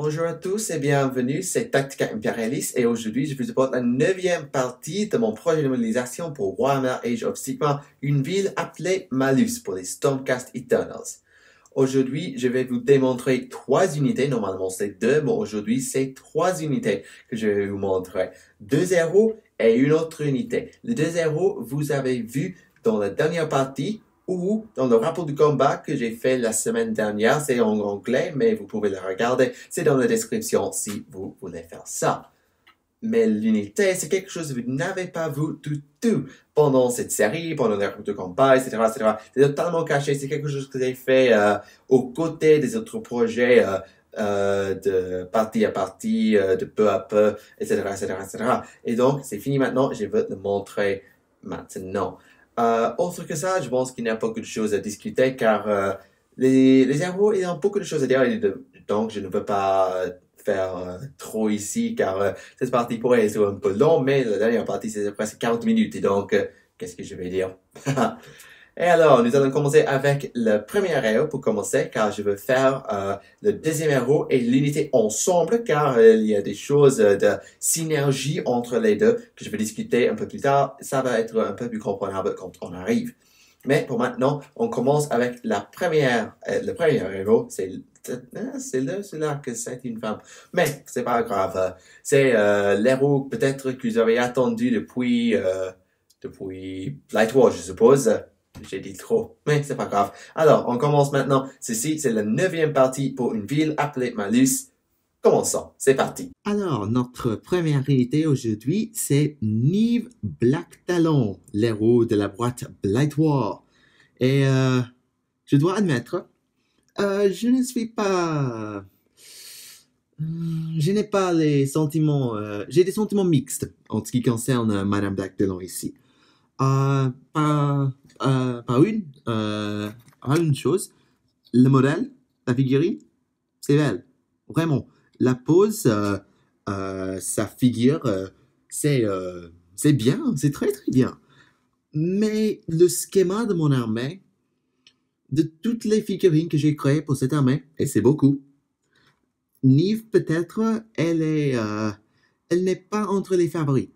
Bonjour à tous et bienvenue, c'est Tactica Imperialis et aujourd'hui je vous apporte la neuvième partie de mon projet de modélisation pour Warhammer Age of Sigma, une ville appelée Malus pour les Stormcast Eternals. Aujourd'hui, je vais vous démontrer trois unités, normalement c'est deux, mais aujourd'hui c'est trois unités que je vais vous montrer. Deux héros et une autre unité. Les deux héros, vous avez vu dans la dernière partie, ou dans le rapport du combat que j'ai fait la semaine dernière. C'est en anglais, mais vous pouvez le regarder. C'est dans la description si vous voulez faire ça. Mais l'unité, c'est quelque chose que vous n'avez pas vu tout, tout pendant cette série, pendant les rapports de combat, etc., C'est totalement caché. C'est quelque chose que j'ai fait euh, aux côtés des autres projets. Euh, euh, de partie à partie, de peu à peu, etc., etc., etc. Et donc, c'est fini maintenant, je veux le montrer maintenant. Euh, autre que ça, je pense qu'il n'y a pas beaucoup de choses à discuter car euh, les, les ils ont beaucoup de choses à dire donc je ne peux pas faire euh, trop ici car cette partie pourrait être un peu longue mais la dernière partie c'est presque 40 minutes et donc qu'est-ce que je vais dire Et alors, nous allons commencer avec le premier héros pour commencer, car je veux faire euh, le deuxième héros et l'unité ensemble, car euh, il y a des choses euh, de synergie entre les deux que je vais discuter un peu plus tard. Ça va être un peu plus comprenable quand on arrive. Mais pour maintenant, on commence avec la première, euh, le premier héros. c'est hein, c'est là, c'est là que c'est une femme. Mais c'est pas grave. C'est euh, l'héros peut-être que vous avez attendu depuis euh, depuis Light War, je suppose. J'ai dit trop, mais c'est pas grave. Alors, on commence maintenant. Ceci, c'est la neuvième partie pour une ville appelée Malus. Commençons, c'est parti. Alors, notre première réalité aujourd'hui, c'est Nive Black Talon, l'héros de la boîte War. Et euh, je dois admettre, euh, je ne suis pas... Euh, je n'ai pas les sentiments... Euh, j'ai des sentiments mixtes en ce qui concerne Madame Black Talon ici. Euh, pas, euh, pas une, euh, une chose, le modèle, la figurine, c'est belle. Vraiment. La pose, euh, sa figure, c'est bien, c'est très très bien. Mais le schéma de mon armée, de toutes les figurines que j'ai créées pour cette armée, et c'est beaucoup, Nive peut-être, elle est, elle n'est pas entre les favorites.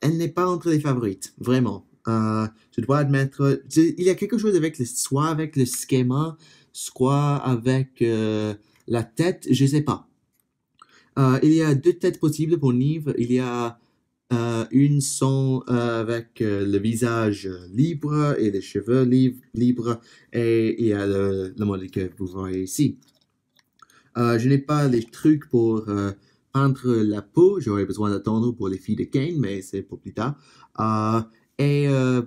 Elle n'est pas entre les favorites, vraiment je euh, dois admettre, il y a quelque chose avec le, soit avec le schéma, soit avec euh, la tête, je sais pas. Euh, il y a deux têtes possibles pour Nive. Il y a une sans avec le visage libre et les cheveux libres, et il y a le, modèle que vous voyez ici. je n'ai pas les trucs pour peindre la peau. J'aurais besoin d'attendre pour les filles de Kane, mais c'est pour plus tard. Et euh,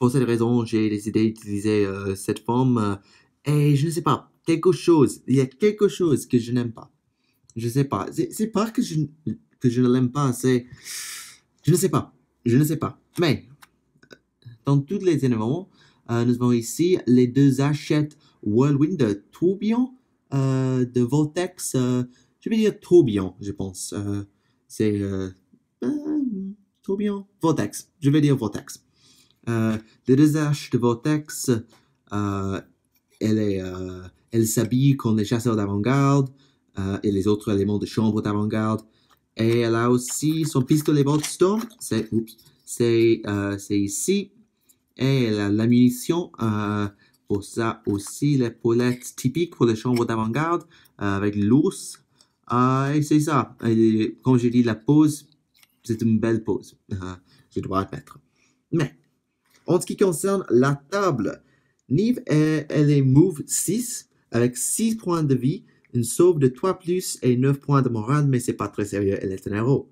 pour cette raison, j'ai décidé d'utiliser euh, cette forme. et je ne sais pas, quelque chose, il y a quelque chose que je n'aime pas. Je ne sais pas. C'est pas que je, que je ne l'aime pas, c'est... Je ne sais pas. Je ne sais pas. Mais, dans tous les éléments, euh, nous avons ici les deux hachettes Whirlwind de tourbillon, de Vortex, je vais dire tourbillon, je pense. c'est tout bien. Vortex. Je vais dire vortex. Euh, le de vortex, euh, elle, est, euh, elle s'habille comme les chasseurs d'avant-garde euh, et les autres éléments de chambre d'avant-garde. Et elle a aussi son pistolet Voltstorm, C'est, c'est, c'est ici. Et elle a la munition. pour ça aussi, l'épaulette typique pour les chambres d'avant-garde avec l'ours. Ah, et c'est ça. Quand comme j'ai dit, la pose c'est une belle pause. je dois admettre. Mais, en ce qui concerne la table, Nive, elle est move 6 avec 6 points de vie, une sauve de 3 plus et 9 points de morale, mais c'est pas très sérieux, elle est un héros.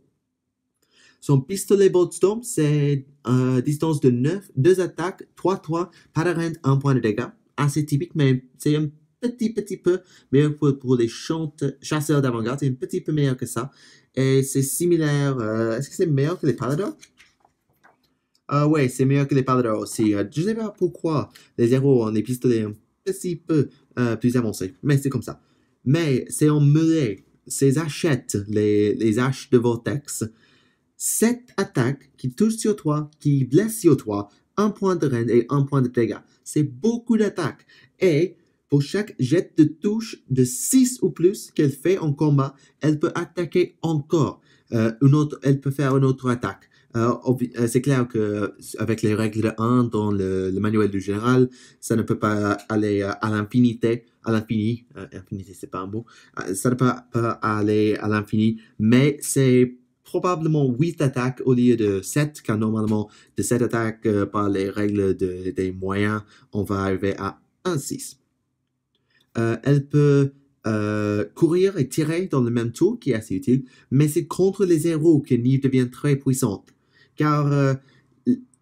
Son pistolet Storm, c'est à euh, distance de 9, 2 attaques, 3-3, pas de 1 point de dégâts. Assez typique, mais c'est un petit, petit peu, mais pour, les chante, chasseurs d'avant-garde, c'est un petit peu meilleur que ça. Et c'est similaire, euh, est-ce que c'est meilleur que les Paladins Ah ouais, c'est meilleur que les Paladins aussi. Euh, je ne sais pas pourquoi les héros ont des pistolets un petit peu euh, plus avancés, mais c'est comme ça. Mais c'est en mêlée, ces hachettes, les, les haches de Vortex, cette attaque qui touche sur toi, qui blesse sur toi, un point de reine et un point de dégâts. C'est beaucoup d'attaques. Et pour chaque jet de touche de 6 ou plus qu'elle fait en combat, elle peut attaquer encore. Euh, une autre, elle peut faire une autre attaque. Euh, euh, c'est clair que avec les règles de 1 dans le, manuel du général, ça ne peut pas aller à l'infini. à l'infini. c'est pas un mot. ça ne peut pas aller à l'infini, mais c'est probablement 8 attaques au lieu de 7, car normalement, de 7 attaques par les règles des moyens, on va arriver à 1-6. Euh, elle peut euh, courir et tirer dans le même tour, qui est assez utile, mais c'est contre les héros que Nive devient très puissante. Car euh,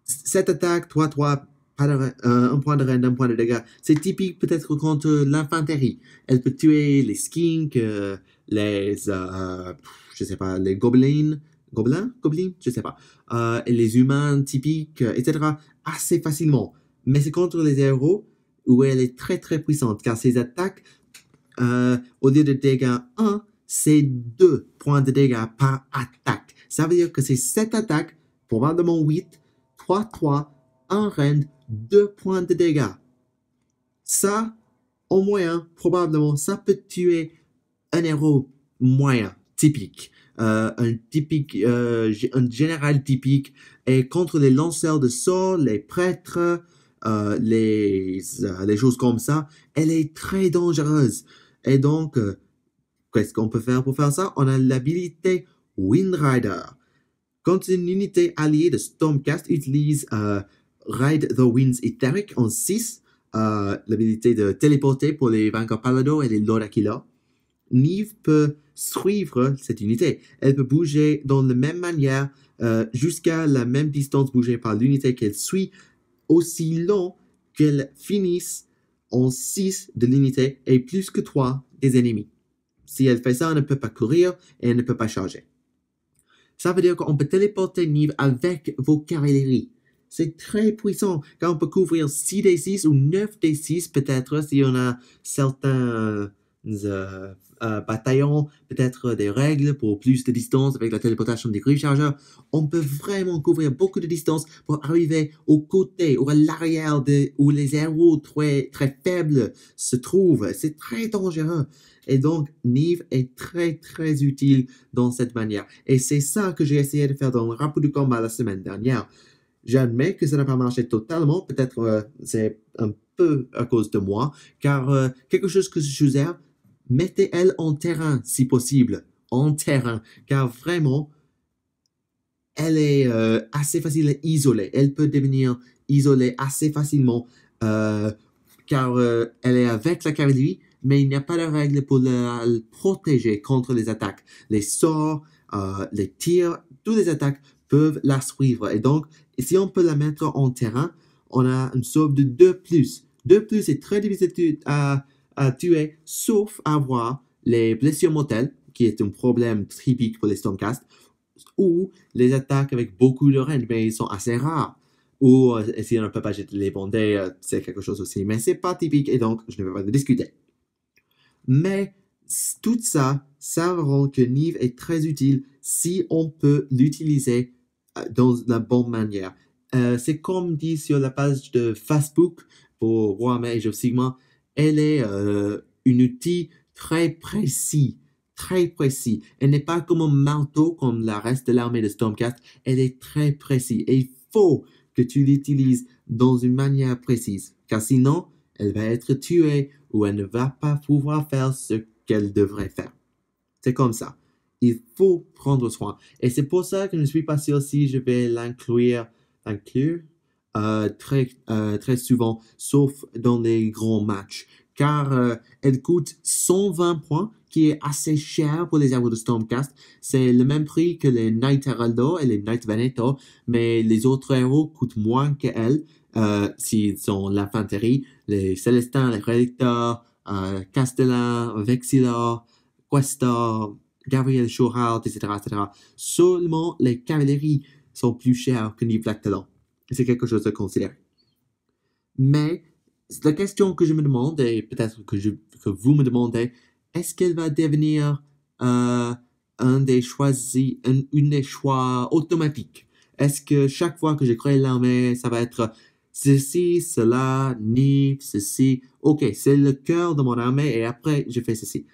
cette attaque 3-3, un point de un point de dégâts, c'est typique peut-être contre l'infanterie. Elle peut tuer les skinks, les, je sais pas, les gobelins, gobelins, je sais pas, les humains typiques, etc. assez facilement. Mais c'est contre les héros où elle est très très puissante, car ses attaques, euh, au lieu de dégâts 1, c'est 2 points de dégâts par attaque. Ça veut dire que c'est 7 attaques, probablement 8, 3, 3, 1 rend, 2 points de dégâts. Ça, au moyen, probablement, ça peut tuer un héros moyen, typique. Euh, un typique, euh, un général typique, et contre les lanceurs de sorts, les prêtres, euh, les, euh, les, choses comme ça, elle est très dangereuse. Et donc, euh, qu'est-ce qu'on peut faire pour faire ça On a l'habilité Windrider. Quand une unité alliée de Stormcast utilise Ride the Winds Etheric en 6, l'habilité de téléporter pour les vainqueurs Paladins et les Lord Aquila, Nive peut suivre cette unité. Elle peut bouger dans la même manière jusqu'à la même distance bougée par l'unité qu'elle suit aussi long qu'elle finissent en 6 de l'unité et plus que 3 des ennemis. Si elle fait ça, elle ne peut pas courir et elle ne peut pas charger. Ça veut dire qu'on peut téléporter Niv avec vos cavaleries. C'est très puissant car on peut couvrir 6 des 6 ou 9 des 6 peut-être si on a certains euh, Bataillon, euh, euh peut-être des règles pour plus de distance avec la téléportation des griffes Chargeurs. On peut vraiment couvrir beaucoup de distance pour arriver au côté ou à l'arrière où les héros très, très faibles se trouvent. C'est très dangereux. Et donc, Nive est très, très utile dans cette manière. Et c'est ça que j'ai essayé de faire dans le rapport du combat la semaine dernière. J'admets que ça n'a pas marché totalement. Peut-être euh, c'est un peu à cause de moi, car euh, quelque chose que je ai mettez-elle en terrain si possible, en terrain, car vraiment, elle est euh, assez facile à isoler. Elle peut devenir isolée assez facilement, euh, car euh, elle est avec la cavalerie, mais il n'y a pas de règle pour la, protéger contre les attaques. Les sorts, les tirs, toutes les attaques peuvent la suivre. Et donc, si on peut la mettre en terrain, on a une sauve de 2 plus. 2 plus est très difficile à à euh, tuer, sauf avoir les blessures mortelles, qui est un problème typique pour les Stormcast, ou les attaques avec beaucoup de range, mais ils sont assez rares. Ou euh, si on ne peut pas jeter les bandes, euh, c'est quelque chose aussi, mais c'est pas typique et donc je ne vais pas discuter. Mais tout ça, ça rend que Nive est très utile si on peut l'utiliser dans la bonne manière. c'est comme dit sur la page de Facebook pour Warhammer et of Sigma, elle est euh, un outil très précis, très précis. Elle n'est pas comme un marteau comme la reste de l'armée de Stormcast. Elle est très précis. et il faut que tu l'utilises dans une manière précise, car sinon, elle va être tuée ou elle ne va pas pouvoir faire ce qu'elle devrait faire. C'est comme ça. Il faut prendre soin. Et c'est pour ça que je ne suis pas sûr si je vais l'inclure, inclure, euh, très, euh, très souvent, sauf dans les grands matchs, car euh, elle coûte 120 points, qui est assez cher pour les héros de Stormcast. C'est le même prix que les Knight Heraldo et les Knight Veneto, mais les autres héros coûtent moins qu'elle, s'ils sont l'infanterie, les Célestins, les Relictors, Castellan, Vexilor, Questor, Gabriel Choral, etc., etc. Seulement les cavaleries sont plus chères que Niflactalon c'est quelque chose à considérer. Mais la question que je me demande, et peut-être que, je, que vous me demandez, est-ce qu'elle va devenir euh, un des choisis, une des choix automatiques Est-ce que chaque fois que je crée l'armée, ça va être ceci, cela, ni, ceci Ok, c'est le cœur de mon armée et après, je fais ceci.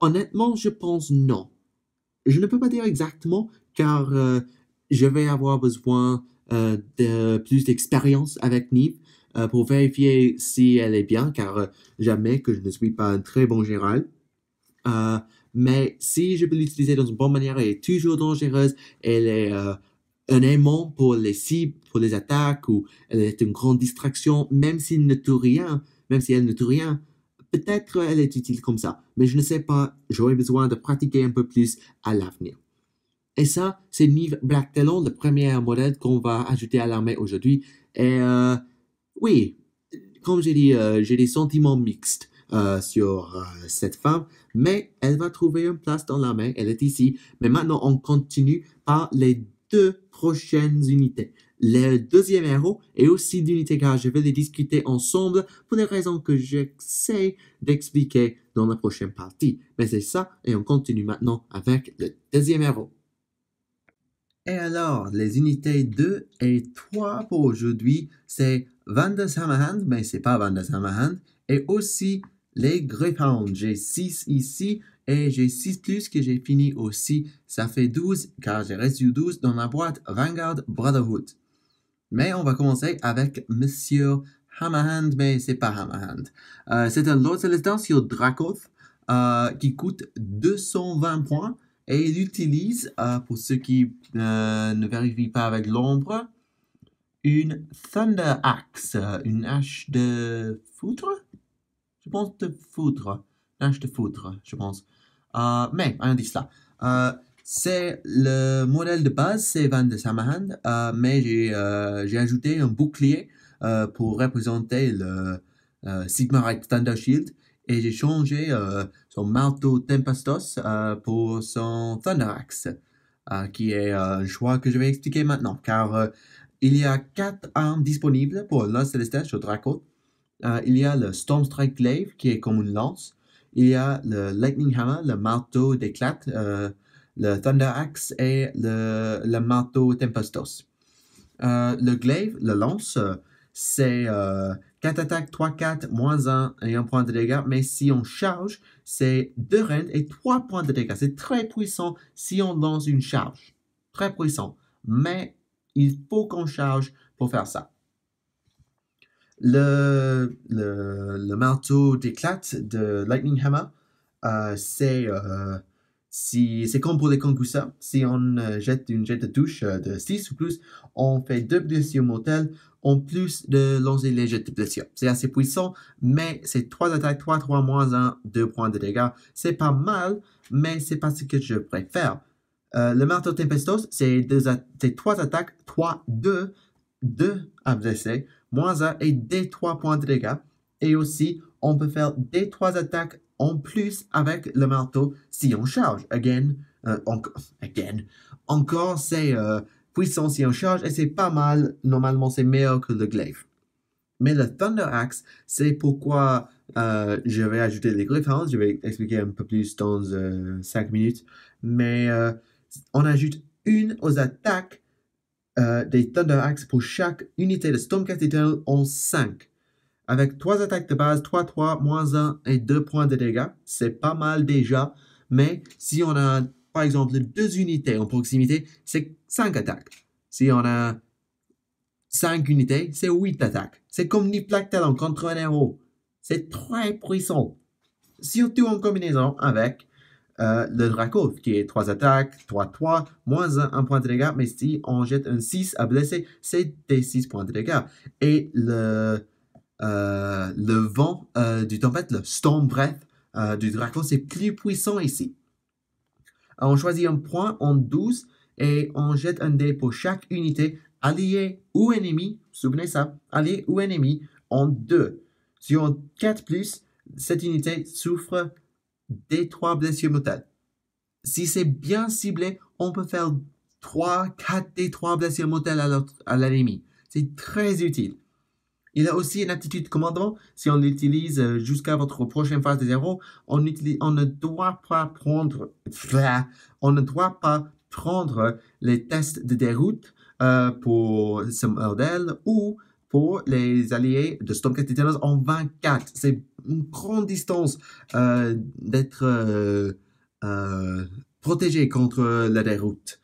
Honnêtement, je pense non. Je ne peux pas dire exactement car euh, je vais avoir besoin euh, de, plus d'expérience avec Nive euh, pour vérifier si elle est bien, car euh, jamais que je ne suis pas un très bon général. mais si je peux l'utiliser dans une bonne manière, elle est toujours dangereuse. Elle est un aimant pour les cibles, pour les attaques, ou elle est une grande distraction, même s'il ne tue rien, même si elle ne tue rien. Peut-être elle est utile comme ça, mais je ne sais pas. j'aurais besoin de pratiquer un peu plus à l'avenir. Et ça, c'est Nive Talon, le premier modèle qu'on va ajouter à l'armée aujourd'hui. Et euh, oui, comme j'ai dit, euh, j'ai des sentiments mixtes euh, sur cette femme, mais elle va trouver une place dans l'armée. Elle est ici. Mais maintenant, on continue par les deux prochaines unités. Le deuxième héros est aussi d'unité car je vais les discuter ensemble pour des raisons que j'essaie d'expliquer dans la prochaine partie. Mais c'est ça et on continue maintenant avec le deuxième héros. Et alors, les unités 2 et 3 pour aujourd'hui, c'est Hammerhand, mais c'est pas Hammerhand, et aussi les Greyhounds. J'ai 6 ici et j'ai 6 plus que j'ai fini aussi. Ça fait 12 car j'ai reçu 12 dans la boîte Vanguard Brotherhood. Mais on va commencer avec Monsieur Hammerhand, mais c'est pas Hammerhand. Euh, c'est un Lord Celestial sur Dracoth euh, qui coûte 220 points et il utilise, euh, pour ceux qui euh, ne vérifient pas avec l'ombre, une Thunder Axe, euh, une hache de foudre Je pense de foudre. Une hache de foudre, je pense. mais, on dit cela. c'est le modèle de base, c'est Van de Samahand, mais j'ai ajouté un bouclier pour représenter le Sigma Thunder Shield et j'ai changé euh, son marteau Tempestos euh, pour son Thunder Axe. Euh, qui est un choix que je vais expliquer maintenant, car il y a quatre armes disponibles pour un lance céleste sur Draco. il y a le Storm Strike Glaive, qui est comme une lance. Il y a le Lightning Hammer, le marteau d'éclat, le Thunder Axe et le, le marteau Tempestos. le glaive, le lance, c'est 4 attaques, 3, 4, moins 1 et 1 point de dégâts. Mais si on charge, c'est 2 rennes et 3 points de dégâts. C'est très puissant si on lance une charge. Très puissant. Mais il faut qu'on charge pour faire ça. Le, le, marteau d'éclat de Lightning Hammer, euh, c'est... Euh, c'est comme pour les concursants. Si on euh, jette une jette de touche euh, de 6 ou plus, on fait deux blessures mortelles en plus de lancer les jets de blessures. C'est assez puissant, mais c'est 3 attaques, 3, 3, moins 1, 2 points de dégâts. C'est pas mal, mais c'est pas ce que je préfère. Euh, le marteau Tempestos, c'est, c'est 3 attaques, 3, 2, 2 à blesser, moins 1 et des 3 points de dégâts. Et aussi, on peut faire des 3 attaques, en plus, avec le marteau, si on charge, again, euh, encore again encore, c'est euh, puissant si on charge et c'est pas mal. Normalement, c'est meilleur que le glaive. Mais le Thunder Axe, c'est pourquoi euh, je vais ajouter les Griffons. Je vais expliquer un peu plus dans 5 minutes. Mais on ajoute une aux attaques des Thunder Axe pour chaque unité de Stormcast Eternal en 5. Avec 3 attaques de base, 3, 3, moins 1 et 2 points de dégâts, c'est pas mal déjà. Mais si on a, par exemple, 2 unités en proximité, c'est 5 attaques. Si on a 5 unités, c'est 8 attaques. C'est comme Nip-Lak-Talon contre un héros. C'est très puissant. Surtout en combinaison avec euh, le Dracov, qui est 3 attaques, 3-3, moins 1, 1 point de dégâts. Mais si on jette un 6 à blesser, c'est des 6 points de dégâts. Et le euh, le vent euh, du tempête, le storm breath euh, du dragon, c'est plus puissant ici. On choisit un point en 12 et on jette un dé pour chaque unité alliée ou ennemie, souvenez ça, alliée ou ennemie, en 2. Sur un 4 plus, cette unité souffre des 3 blessures mortelles. Si c'est bien ciblé, on peut faire 3, 4 des 3 blessures mortelles à l'ennemi. C'est très utile. Il a aussi une attitude commandant. Si on l'utilise euh, jusqu'à votre prochaine phase de zéro, on, on ne doit pas prendre, bah, on ne doit pas prendre les tests de déroute euh, pour ce modèle ou pour les alliés de Stormcast Eternals en 24. C'est une grande distance euh, d'être protégé contre la déroute.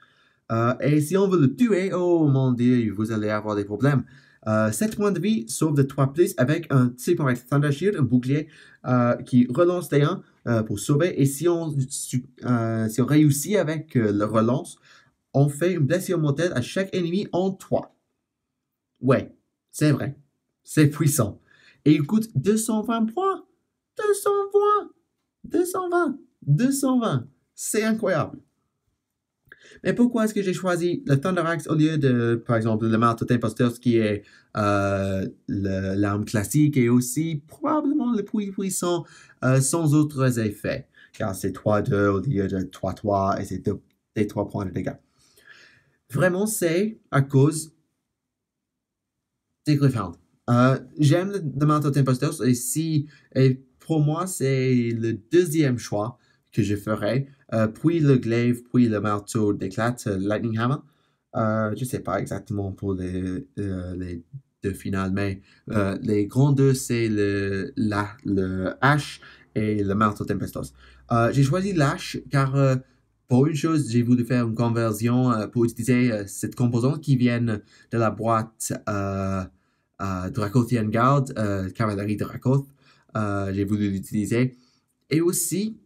et si on veut le tuer, oh mon dieu, vous allez avoir des problèmes. Euh, 7 points de vie sauve de 3 plus avec un type avec Thunder Shield, un bouclier euh, qui relance des 1 euh, pour sauver. Et si on, euh, si on réussit avec euh, le relance, on fait une blessure mortelle à chaque ennemi en 3. Ouais, c'est vrai. C'est puissant. Et il coûte 220 points. 220 220 220 C'est incroyable. Mais pourquoi est-ce que j'ai choisi le Thunder Axe au lieu de, par exemple, le marteau imposteur ce qui est euh, l'arme classique et aussi probablement le plus puissant euh, sans autres effets? Car c'est 3-2 au lieu de 3-3 et c'est des 3 points de dégâts. Vraiment, c'est à cause des Griffhounds. Euh, j'aime le, le imposteur ici et si, et pour moi, c'est le deuxième choix que je ferais euh, puis le glaive, puis le marteau d'éclat, euh, Lightning Hammer. Euh, je ne sais pas exactement pour les, les deux finales, mais les grands deux, c'est le, la, le hache et le marteau Tempestos. j'ai choisi l'hache car pour une chose, j'ai voulu faire une conversion pour utiliser cette composante qui vient de la boîte euh, Guard, Cavalerie Dracoth. j'ai voulu l'utiliser. Et aussi,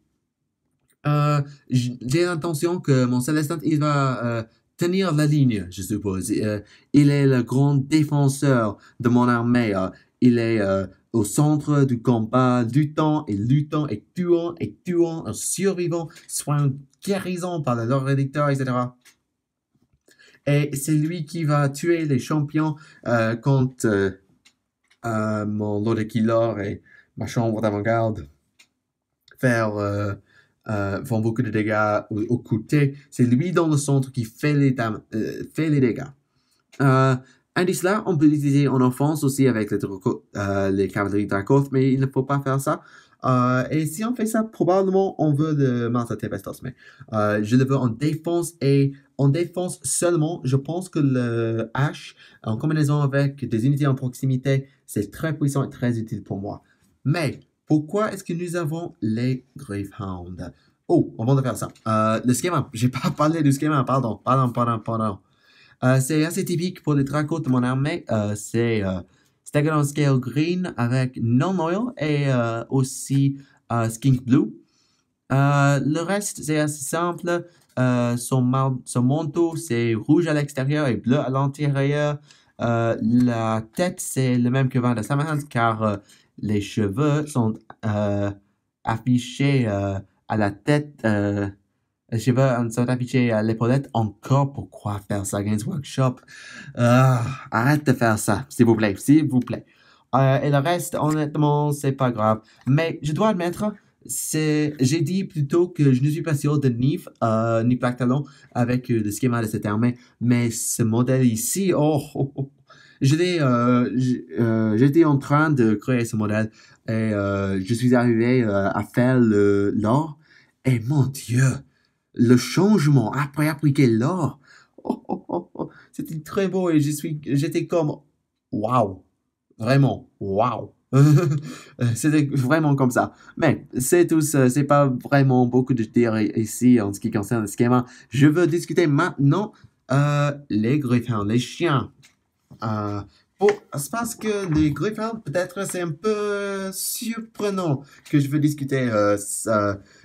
euh, j'ai l'intention que mon Célestin, il va euh, tenir la ligne, je suppose. Euh, il est le grand défenseur de mon armée. Hein. il est au centre du combat, luttant et luttant et tuant et tuant, un survivant, soit un guérison par le Lord Rédicteur, etc. Et c'est lui qui va tuer les champions contre quand mon Lord Killer et ma chambre d'avant-garde faire Vont euh, beaucoup de dégâts au, côté. C'est lui dans le centre qui fait les, euh, fait les dégâts. Euh, indice là, on peut l'utiliser en offense aussi avec les, euh, les cavaleries Dracoth, mais il ne faut pas faire ça. et si on fait ça, probablement on veut le Master Tempestos, mais je le veux en défense et en défense seulement. Je pense que le H, en combinaison avec des unités en proximité, c'est très puissant et très utile pour moi. Mais pourquoi est-ce que nous avons les Gravehounds? Oh, on va faire ça. Euh, le schéma, J'ai pas parlé du schéma, pardon. Pardon, pardon, pardon. Euh, c'est assez typique pour les dracots de mon armée. Euh, c'est on euh, Scale Green avec Non Oil et euh, aussi euh, Skink Blue. le reste, c'est assez simple. Son, son, manteau, c'est rouge à l'extérieur et bleu à l'intérieur. la tête, c'est le même que Van de Samahan car les cheveux sont euh, affichés euh, à la tête. Euh, les cheveux sont affichés à l'épaulette. Encore, pourquoi faire ça, Games Workshop ah, Arrête de faire ça, s'il vous plaît, s'il vous plaît. et le reste, honnêtement, c'est pas grave. Mais je dois admettre, c'est, j'ai dit plutôt que je ne suis pas sûr de NIF, euh, NIF Black Talon, avec le schéma de cet armée. Mais ce modèle ici, oh, oh, oh, oh j'étais euh, euh, j'étais en train de créer ce modèle et euh, je suis arrivé à faire le l'or et mon dieu le changement après appliquer l'or oh, oh, oh, c'était très beau et je suis j'étais comme waouh vraiment waouh c'était vraiment comme ça. Mais c'est tout, c'est pas vraiment beaucoup de dire ici en ce qui concerne le schéma. Je veux discuter maintenant les griffins, les chiens. Bon, euh, pour, je que les Griffins, peut-être c'est un peu surprenant que je veux discuter euh,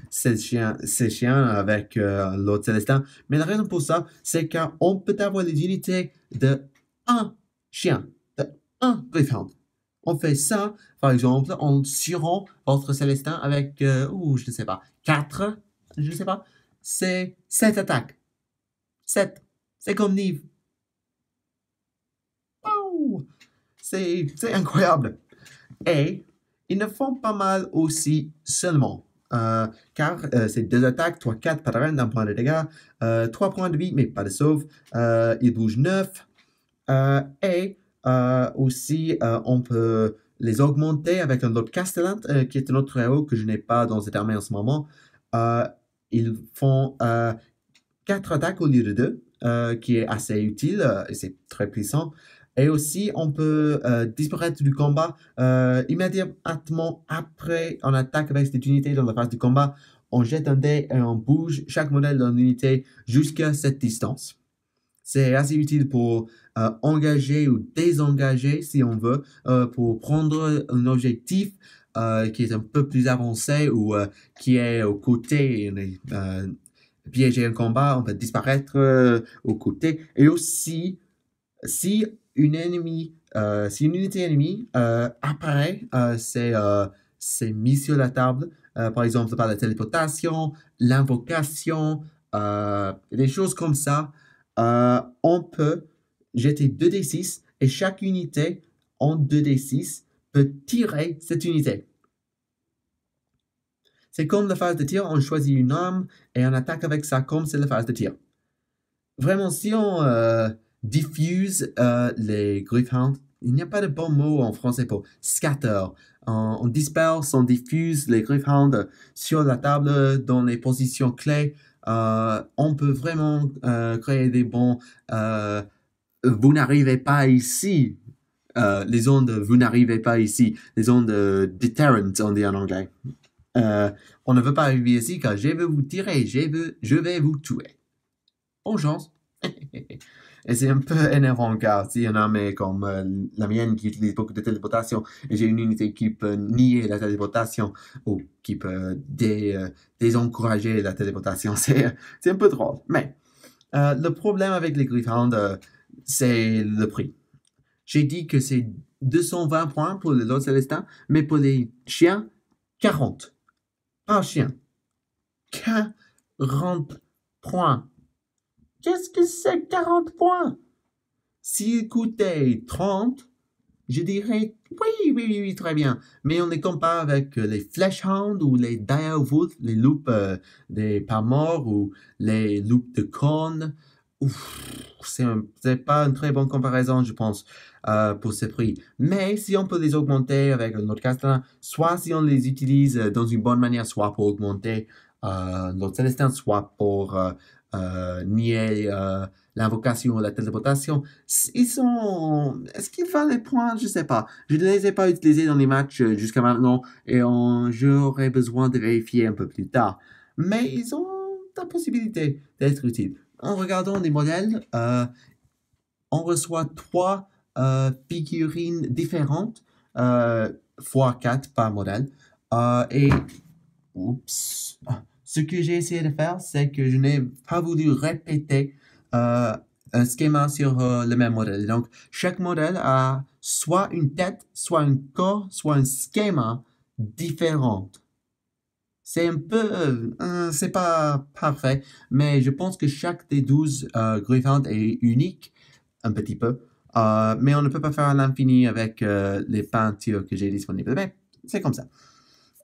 ces, chiens, ces chiens avec euh, l'autre Célestin. Mais la raison pour ça, c'est qu'on peut avoir les unités de un chien, un Griffin. On fait ça, par exemple, en surant votre Célestin avec, ou je ne sais pas, 4, je ne sais pas, c'est 7 attaques. 7. C'est comme Nive. C'est incroyable. Et ils ne font pas mal aussi seulement. Euh, car euh, c'est deux attaques, 3-4 par d'un point de dégâts, euh, 3 points de vie, mais pas de sauve. Euh, ils bougent 9. et aussi, on peut les augmenter avec un autre Castellant, qui est un autre héros que je n'ai pas dans cette armée en ce moment. ils font 4 attaques au lieu de 2, qui est assez utile et c'est très puissant. Et aussi, on peut euh, disparaître du combat euh, immédiatement après on attaque avec cette unité dans la phase du combat. On jette un dé et on bouge chaque modèle dans l'unité jusqu'à cette distance. C'est assez utile pour euh, engager ou désengager, si on veut, pour prendre un objectif qui est un peu plus avancé ou qui est au côté piéger un combat, on peut disparaître au côté. Et aussi, si une euh, si une unité ennemie euh, apparaît, euh, c'est mis sur la table, par exemple par la téléportation, l'invocation, des choses comme ça, on peut jeter 2d6 et chaque unité en 2d6 peut tirer cette unité. C'est comme la phase de tir, on choisit une arme et on attaque avec ça comme c'est la phase de tir. Vraiment, si on, diffuse euh, les griffhounds. Il n'y a pas de bon mot en français pour scatter. On, disperse, on diffuse les griffhounds sur la table dans les positions clés. Euh, on peut vraiment euh, créer des bons. vous n'arrivez pas ici. les ondes, vous n'arrivez pas ici. Les ondes deterrent, on dit en anglais. on ne veut pas arriver ici car je vais vous tirer, je, veux, je vais vous tuer. Bonne chance. Et c'est un peu énervant car si une armée comme euh, la mienne qui utilise beaucoup de téléportation, et j'ai une unité qui peut nier la téléportation ou qui peut euh, désencourager la téléportation, c'est, un peu drôle. Mais euh, le problème avec les Gryffindors, c'est le prix. J'ai dit que c'est 220 points pour les Lord célestins mais pour les chiens, 40. Un chien. 40 points Qu'est-ce que c'est 40 points? S'il coûtait 30, je dirais oui, oui, oui, très bien. Mais on euh, les compare avec les Hound ou les Direwolf, les loupes euh, des pas morts ou les loupes de corne. C'est pas une très bonne comparaison, je pense, euh, pour ces prix. Mais si on peut les augmenter avec notre Castelin, soit si on les utilise dans une bonne manière, soit pour augmenter notre Célestin, soit pour euh, nier euh, l'invocation ou la téléportation. Ils sont... Est-ce qu'ils valent les points Je ne sais pas. Je ne les ai pas utilisés dans les matchs euh, jusqu'à maintenant et j'aurais besoin de vérifier un peu plus tard. Mais ils ont la possibilité d'être utiles. En regardant les modèles, on reçoit trois figurines différentes, x4 par modèle. et... Oups. Ah, ce que j'ai essayé de faire, c'est que je n'ai pas voulu répéter euh, un schéma sur euh, le même modèle. Donc, chaque modèle a soit une tête, soit un corps, soit un schéma différent. C'est un peu, euh, c'est pas parfait, mais je pense que chaque des 12 Griffons est unique, un petit peu. mais on ne peut pas faire l'infini avec les peintures que j'ai disponibles. Mais c'est comme ça.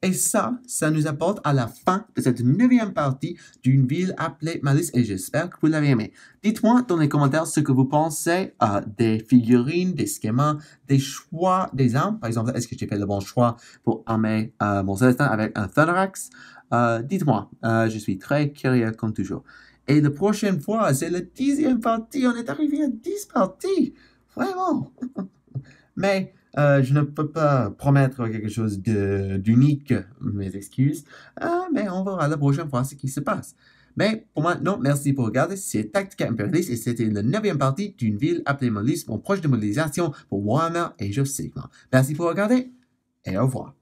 Et ça, ça nous apporte à la fin de cette neuvième partie d'une ville appelée Malice et j'espère que vous l'avez aimé. Dites-moi dans les commentaires ce que vous pensez euh, des figurines, des schémas, des choix des armes. Par exemple, est-ce que j'ai fait le bon choix pour armer euh, mon Célestin avec un Thunderx euh, Dites-moi, euh, je suis très curieux comme toujours. Et la prochaine fois, c'est la dixième partie. On est arrivé à dix parties. Vraiment. Mais euh, je ne peux pas promettre quelque chose d'unique, mes excuses, mais ah, ben, on verra la prochaine fois ce qui se passe. Mais ben, pour moi, non, merci pour regarder. C'est Tactica Imperialiste et c'était la neuvième partie d'une ville appelée Molis, mon proche de modélisation pour Warhammer et Jeux Sigma. Merci pour regarder et au revoir.